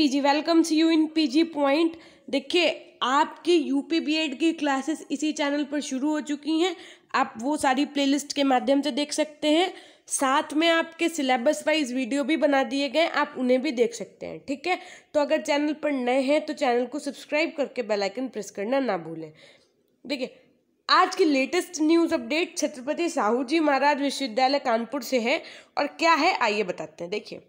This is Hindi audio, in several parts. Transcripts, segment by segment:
PG welcomes you in PG point देखिए आपकी यूपी बीएड की क्लासेस इसी चैनल पर शुरू हो चुकी हैं आप वो सारी प्लेलिस्ट के माध्यम से देख सकते हैं साथ में आपके सिलेबस वाइज वीडियो भी बना दिए गए आप उन्हें भी देख सकते हैं ठीक है तो अगर चैनल पर नए हैं तो चैनल को सब्सक्राइब करके बेल आइकन प्रेस करना ना भूलें देखिए आज की latest news update Chhatrapati Sahu ji Maharaj Vishwavidyalaya Kanpur से है और क्या है आइए बताते हैं देखिए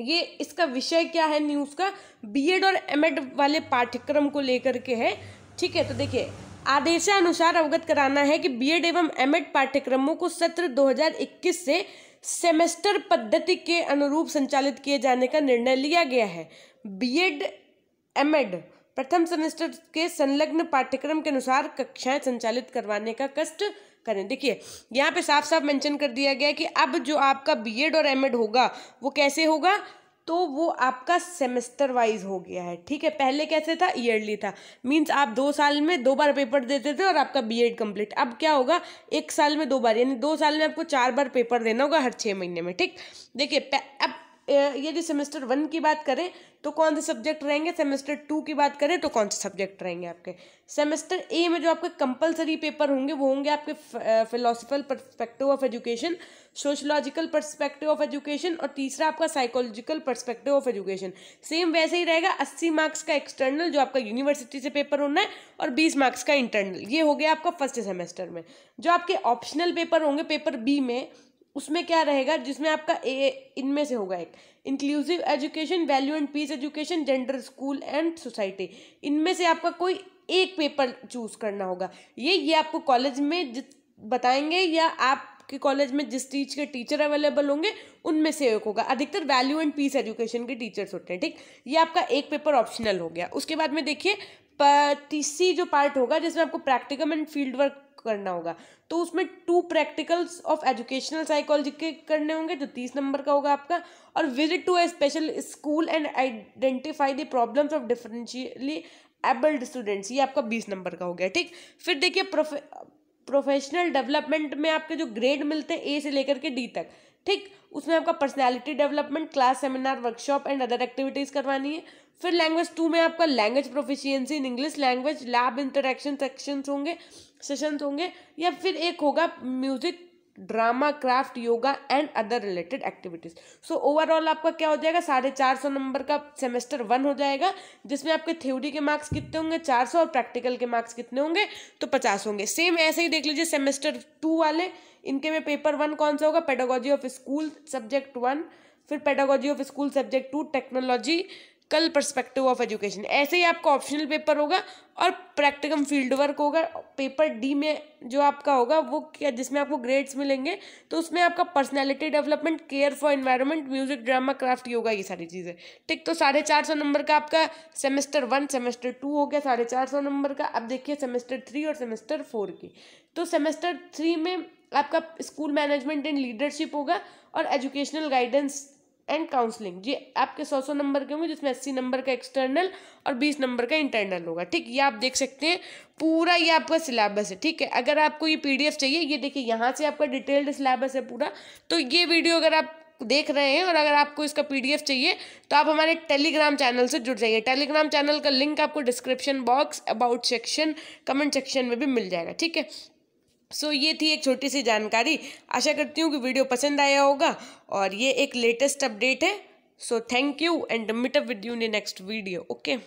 ये इसका विषय क्या है न्यूज़ का बीएड और एमएड वाले पाठ्यक्रम को लेकर के है ठीक है तो देखिए आदेशानुसार अवगत कराना है कि बीएड एवं एमएड पाठ्यक्रमों को सत्र 2021 से सेमेस्टर पद्धति के अनुरूप संचालित किए जाने का निर्णय लिया गया है बीएड एमएड प्रथम सेमेस्टर के संलग्न पाठ्यक्रम के अनुसार कक्षाएं संचालित करवाने का कष्ट करें देखिए यहाँ पे साफ साफ मेंशन कर दिया गया है कि अब जो आपका बीएड और एमएड होगा वो कैसे होगा तो वो आपका सेमेस्टर वाइज हो गया है ठीक है पहले कैसे था ईयरली था मींस आप दो साल में दो बार पेपर देते थे और आपका बीएड कंप्लीट अब क्या होगा एक साल में दो बार यानी दो साल में आपको चार बार पेपर देना होगा हर छः महीने में ठीक देखिए अब यदि सेमेस्टर वन की बात करें तो कौन से सब्जेक्ट रहेंगे सेमेस्टर टू की बात करें तो कौन से सब्जेक्ट रहेंगे आपके सेमेस्टर ए में जो आपके कंपलसरी पेपर होंगे वो होंगे आपके philosophical perspective of education sociological perspective of education और तीसरा आपका psychological perspective of education same वैसे ही रहेगा अस्सी मार्क्स का एक्सटर्नल जो आपका यूनिवर्सिटी से पेपर होना है और बीस मार्क्स का इंटरनल ये हो गया आपका फर्स्ट सेमेस्टर में जो आपके ऑप्शनल पेपर होंगे पेपर बी में उसमें क्या रहेगा जिसमें आपका ए इनमें से होगा एक inclusive education value and peace education gender school and society इनमें से आपका कोई एक पेपर चूज करना होगा ये ये आपको कॉलेज में बताएंगे या आप कॉलेज में जिस चीज के टीचर अवेलेबल होंगे उनमें से एक होगा अधिकतर वैल्यू एंड पीस एजुकेशन के टीचर्स होते हैं ठीक ये आपका एक पेपर ऑप्शनल हो गया उसके बाद में देखिए तीसरी जो पार्ट होगा जिसमें आपको प्रैक्टिकम एंड फील्ड वर्क करना होगा तो उसमें two practicals of educational psychology के करने होंगे जो तीस नंबर का होगा आपका और visit to a special school and identify the problems of differentially abled students ये आपका बीस नंबर का हो गया ठीक फिर देखिए प्रोफेशनल डेवलपमेंट में आपके जो ग्रेड मिलते हैं ए से लेकर के डी तक ठीक उसमें आपका personality development class seminar workshop and other activities करवानी है फिर लैंग्वेज टू में आपका language proficiency in English language lab interaction sections होंगे सेशन होंगे या फिर एक होगा music drama craft yoga and other related activities so overall आपका क्या हो जाएगा साढ़े चार सौ नंबर का सेमेस्टर वन हो जाएगा जिसमें आपके थ्योरी के मार्क्स कितने होंगे चार सौ और प्रैक्टिकल के मार्क्स कितने होंगे तो पचास होंगे सेम ऐसे ही देख लीजिए सेमेस्टर टू वाले इनके में पेपर वन कौन सा होगा pedagogy of school subject one फिर pedagogy of school subject two technological perspective of education ऐसे ही आपका ऑप्शनल पेपर होगा और प्रैक्टिकम फील्ड वर्क होगा पेपर डी में जो आपका होगा वो क्या जिसमें आपको ग्रेड्स मिलेंगे तो उसमें आपका personality development care for environment music drama craft yoga ये सारी चीज़ें ठीक तो साढ़े चार सौ नंबर का आपका सेमेस्टर वन सेमेस्टर टू हो गया साढ़े चार सौ नंबर का अब देखिए सेमेस्टर थ्री और सेमेस्टर फोर की तो सेमेस्टर थ्री में आपका स्कूल मैनेजमेंट एंड लीडरशिप होगा और एजुकेशनल गाइडेंस एंड काउंसलिंग ये आपके सौ सौ नंबर के होंगे जिसमें अस्सी नंबर का एक्सटर्नल और बीस नंबर का इंटरनल होगा ठीक ये आप देख सकते हैं पूरा ये आपका सिलेबस है ठीक है अगर आपको ये पीडीएफ चाहिए ये देखिए यहाँ से आपका डिटेल्ड सिलेबस है पूरा तो ये वीडियो अगर आप देख रहे हैं और अगर आपको इसका पीडीएफ चाहिए तो आप हमारे टेलीग्राम चैनल से जुड़ जाइए टेलीग्राम चैनल का लिंक आपको description box about section comment section में भी मिल जाएगा ठीक है सो so, ये थी एक छोटी सी जानकारी आशा करती हूँ कि वीडियो पसंद आया होगा और ये एक लेटेस्ट अपडेट है so thank you and meet up with you in next video okay